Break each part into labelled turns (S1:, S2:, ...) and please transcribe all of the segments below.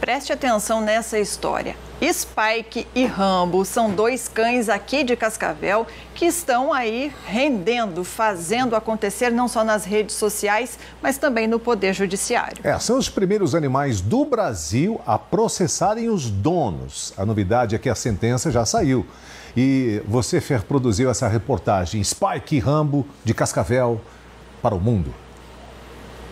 S1: Preste atenção nessa história. Spike e Rambo são dois cães aqui de Cascavel que estão aí rendendo, fazendo acontecer não só nas redes sociais, mas também no Poder Judiciário. É, são os primeiros animais do Brasil a processarem os donos. A novidade é que a sentença já saiu. E você, Fer, produziu essa reportagem Spike e Rambo de Cascavel para o mundo.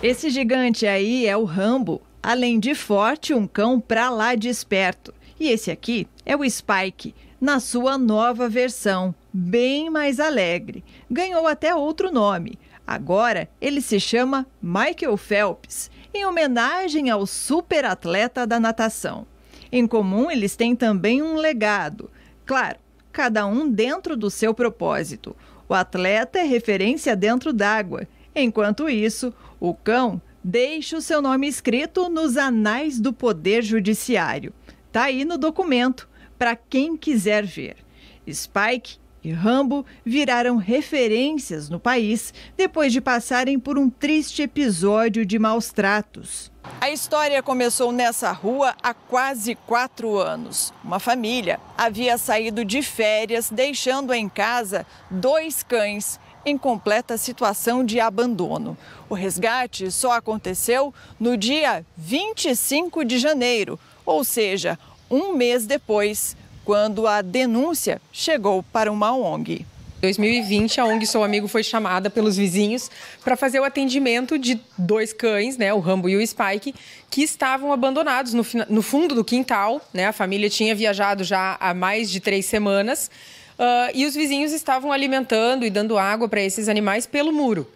S1: Esse gigante aí é o Rambo. Além de forte, um cão pra lá de esperto. E esse aqui é o Spike, na sua nova versão, bem mais alegre. Ganhou até outro nome. Agora ele se chama Michael Phelps, em homenagem ao superatleta da natação. Em comum, eles têm também um legado. Claro, cada um dentro do seu propósito. O atleta é referência dentro d'água. Enquanto isso, o cão deixe o seu nome escrito nos anais do Poder Judiciário. Tá aí no documento para quem quiser ver. Spike e Rambo viraram referências no país depois de passarem por um triste episódio de maus tratos. A história começou nessa rua há quase quatro anos. Uma família havia saído de férias, deixando em casa dois cães em completa situação de abandono. O resgate só aconteceu no dia 25 de janeiro, ou seja, um mês depois, quando a denúncia chegou para uma ONG. Em 2020, a ONG seu Amigo foi chamada pelos vizinhos
S2: para fazer o atendimento de dois cães, né, o Rambo e o Spike, que estavam abandonados no, no fundo do quintal. Né, a família tinha viajado já há mais de três semanas Uh, e os vizinhos estavam alimentando e dando água para esses animais pelo muro.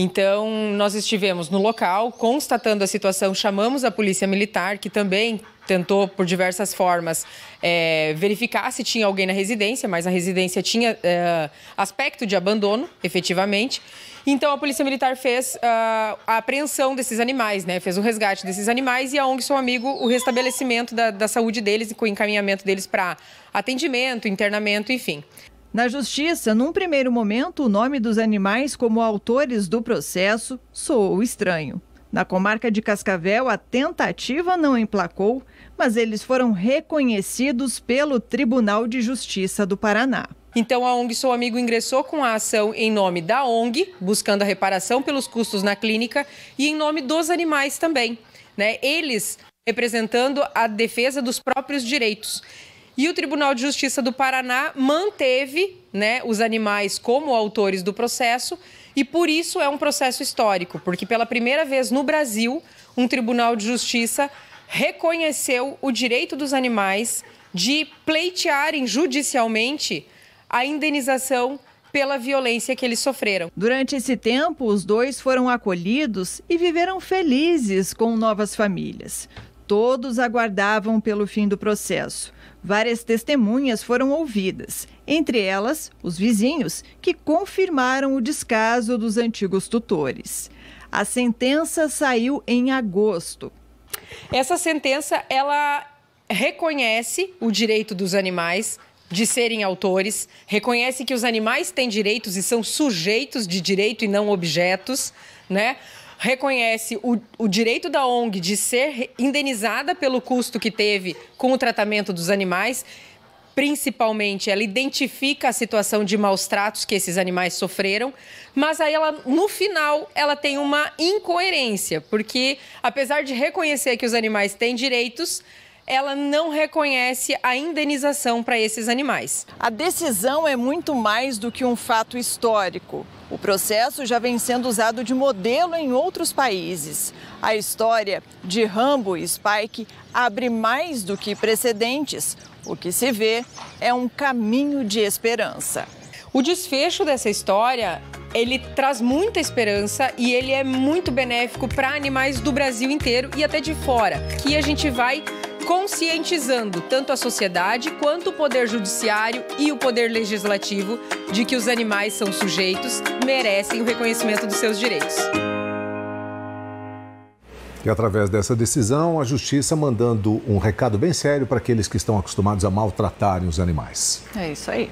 S2: Então, nós estivemos no local, constatando a situação, chamamos a polícia militar, que também tentou, por diversas formas, é, verificar se tinha alguém na residência, mas a residência tinha é, aspecto de abandono, efetivamente. Então, a Polícia Militar fez uh, a apreensão desses animais, né? fez o resgate desses animais e a ONG Seu Amigo, o restabelecimento da, da saúde deles e com o encaminhamento deles para atendimento, internamento,
S1: enfim. Na justiça, num primeiro momento, o nome dos animais como autores do processo soou estranho. Na comarca de Cascavel, a tentativa não emplacou, mas eles foram reconhecidos pelo Tribunal de Justiça do Paraná.
S2: Então, a ONG Sou Amigo ingressou com a ação em nome da ONG, buscando a reparação pelos custos na clínica, e em nome dos animais também. Né? Eles representando a defesa dos próprios direitos. E o Tribunal de Justiça do Paraná manteve né, os animais como autores do processo e por isso é um processo histórico, porque pela primeira vez no Brasil, um Tribunal de Justiça reconheceu o direito dos animais de pleitearem judicialmente a indenização pela violência que eles sofreram.
S1: Durante esse tempo, os dois foram acolhidos e viveram felizes com novas famílias. Todos aguardavam pelo fim do processo. Várias testemunhas foram ouvidas, entre elas os vizinhos, que confirmaram o descaso dos antigos tutores. A sentença saiu em agosto.
S2: Essa sentença ela reconhece o direito dos animais de serem autores, reconhece que os animais têm direitos e são sujeitos de direito e não objetos, né? reconhece o, o direito da ONG de ser indenizada pelo custo que teve com o tratamento dos animais principalmente, ela identifica a situação de maus tratos que esses animais sofreram, mas aí ela, no final, ela tem uma incoerência, porque apesar de reconhecer que os animais têm
S1: direitos, ela não reconhece a indenização para esses animais. A decisão é muito mais do que um fato histórico. O processo já vem sendo usado de modelo em outros países. A história de Rambo e Spike abre mais do que precedentes. O que se vê é um caminho de esperança. O desfecho dessa história, ele traz muita esperança
S2: e ele é muito benéfico para animais do Brasil inteiro e até de fora, que a gente vai conscientizando tanto a sociedade quanto o poder judiciário e o poder legislativo de que os animais são sujeitos, merecem o reconhecimento dos seus direitos.
S1: E através dessa decisão, a justiça mandando um recado bem sério para aqueles que estão acostumados a maltratarem os animais. É isso aí.